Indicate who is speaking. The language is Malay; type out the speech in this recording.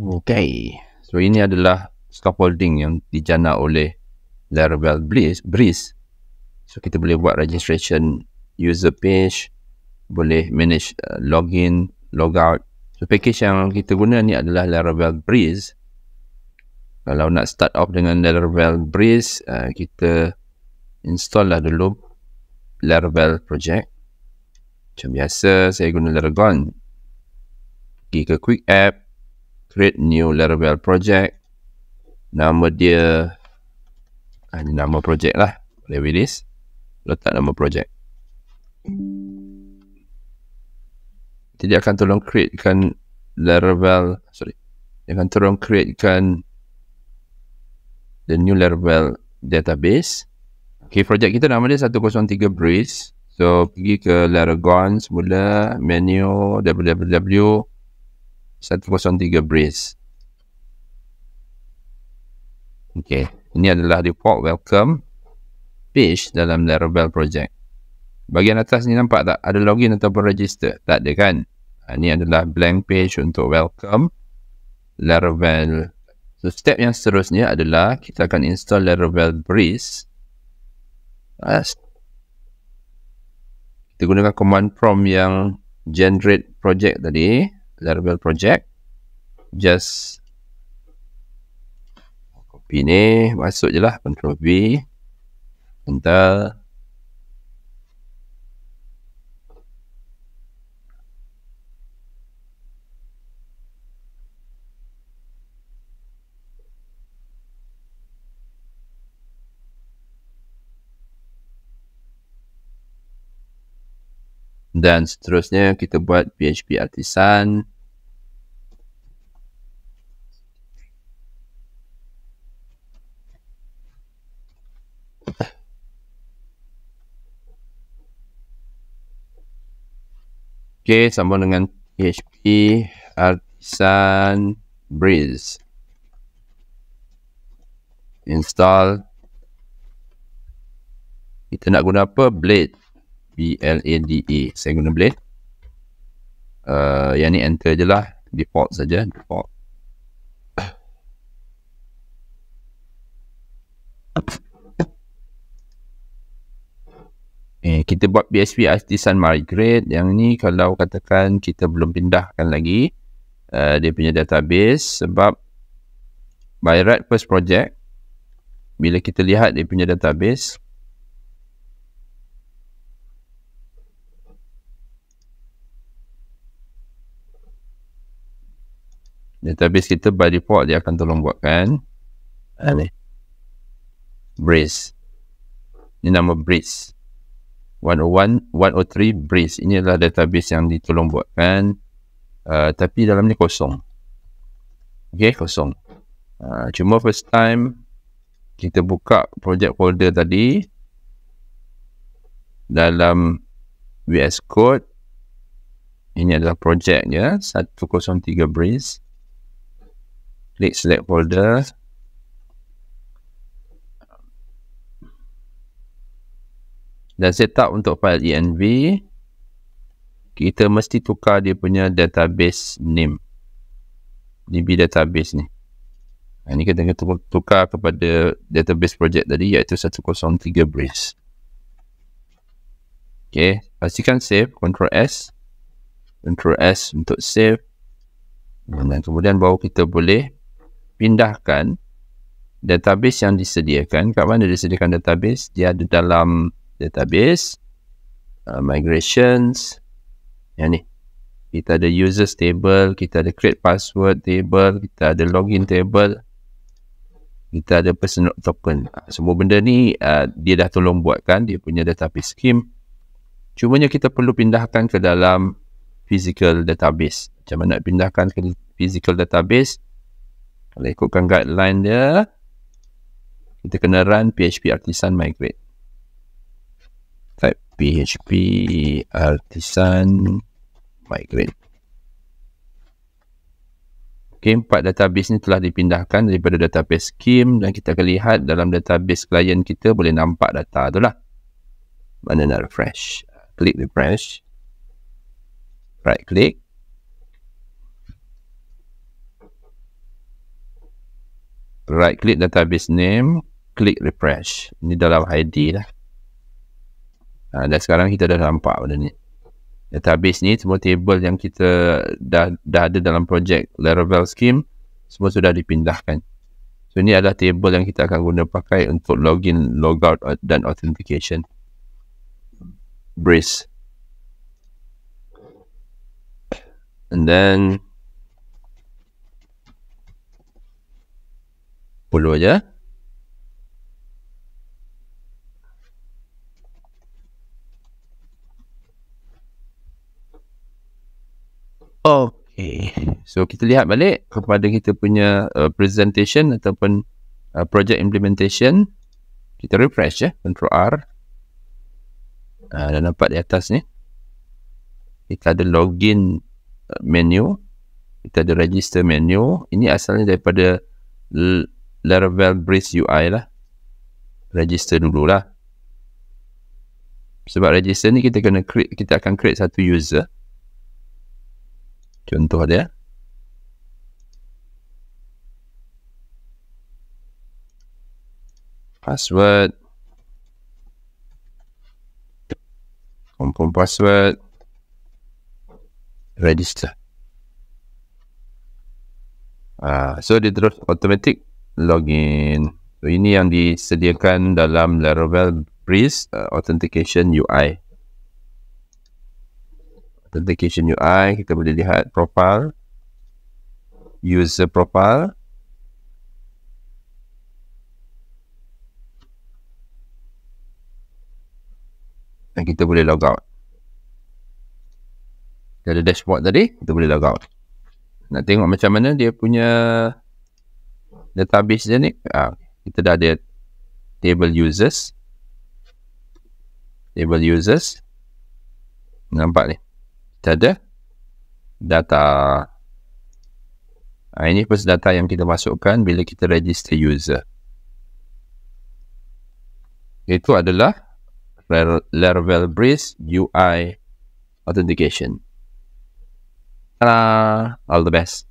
Speaker 1: Okay. So ini adalah scaffolding yang dijana oleh Laravel Breeze. So kita boleh buat registration user page, boleh manage uh, login, logout. So package yang kita guna ni adalah Laravel Breeze. Kalau nak start off dengan Laravel Breeze, uh, kita install lah dulu Laravel project. Macam biasa, saya guna Laragon. Pergi ke Quick App create new Laravel project. Nama dia hanya ah, nama project lah. Boleh release. Letak nama project. Jadi dia akan tolong createkan Laravel. Sorry. Dia akan tolong createkan the new Laravel database. Okay, project kita nama dia 103 Breeze. So, pergi ke Laragon semula. Menu www. 103 breeze. Okey, ini adalah report welcome page dalam Laravel project. Bahagian atas ni nampak tak ada login ataupun register? Tak ada kan? Ha, ini adalah blank page untuk welcome Laravel. So step yang seterusnya adalah kita akan install Laravel Breeze. Kita gunakan command prompt yang generate project tadi. Laravel project just copy ni masuk je lah control V enter dan seterusnya kita buat PHP artisan Okay, sama dengan PHP artisan breeze install kita nak guna apa blade B-L-A-D-A Saya guna blade uh, Yang ni enter je lah Default saja Default Eh, kita buat BSP Artisan Migrate Yang ni kalau katakan kita belum pindahkan lagi uh, Dia punya database Sebab By right first project Bila kita lihat dia punya database database kita by default dia akan tolong buatkan ni brace ni nama brace 101 103 brace ini adalah database yang ditolong buatkan uh, tapi dalam ni kosong Okay, kosong uh, cuma first time kita buka project folder tadi dalam VS Code ini adalah project ya 103 brace click select folder. Dan set up untuk file env. Kita mesti tukar dia punya database name. DB database ni. Ini ha, kita akan tukar kepada database project tadi iaitu 103 Brace. Okay. Pastikan save. Ctrl S. Ctrl S untuk save. Dan kemudian baru kita boleh pindahkan database yang disediakan. Kat mana disediakan database? Dia ada dalam database, uh, migrations, yang ni. Kita ada users table, kita ada create password table, kita ada login table, kita ada personal token. Ah, semua benda ni uh, dia dah tolong buatkan, dia punya database scheme. Cumanya kita perlu pindahkan ke dalam physical database. Macam mana nak pindahkan ke physical database? Kalau ikutkan guideline dia, kita kena run PHP Artisan Migrate. Type PHP Artisan Migrate. Okay, empat database ni telah dipindahkan daripada database scheme dan kita akan lihat dalam database klien kita boleh nampak data tu lah. Mana nak refresh? Klik refresh. Right click. right click database name click refresh ni dalam ID lah ha, dan sekarang kita dah nampak benda ni database ni semua table yang kita dah, dah ada dalam projek Laravel scheme semua sudah dipindahkan so ni adalah table yang kita akan guna pakai untuk login logout dan authentication brace and then Follow aja. Okay. So kita lihat balik kepada kita punya uh, presentation ataupun uh, project implementation. Kita refresh ya, control R. Uh, dah nampak di atas ni. Kita ada login uh, menu. Kita ada register menu. Ini asalnya daripada Laravel Bridge UI lah. Register dulu lah. Sebab register ni kita kena create, kita akan create satu user. Contoh dia. Password. kumpul password. Register. Uh, so dia terus automatic login. So, ini yang disediakan dalam Laravel Breeze uh, Authentication UI. Authentication UI, kita boleh lihat profile. User profile. Dan kita boleh log out. Kita ada dashboard tadi, kita boleh log out. Nak tengok macam mana dia punya database dia ni ha, kita dah ada table users table users nampak ni kita ada data ha, ini first data yang kita masukkan bila kita register user itu adalah Laravel Breeze UI authentication Ta-da! all the best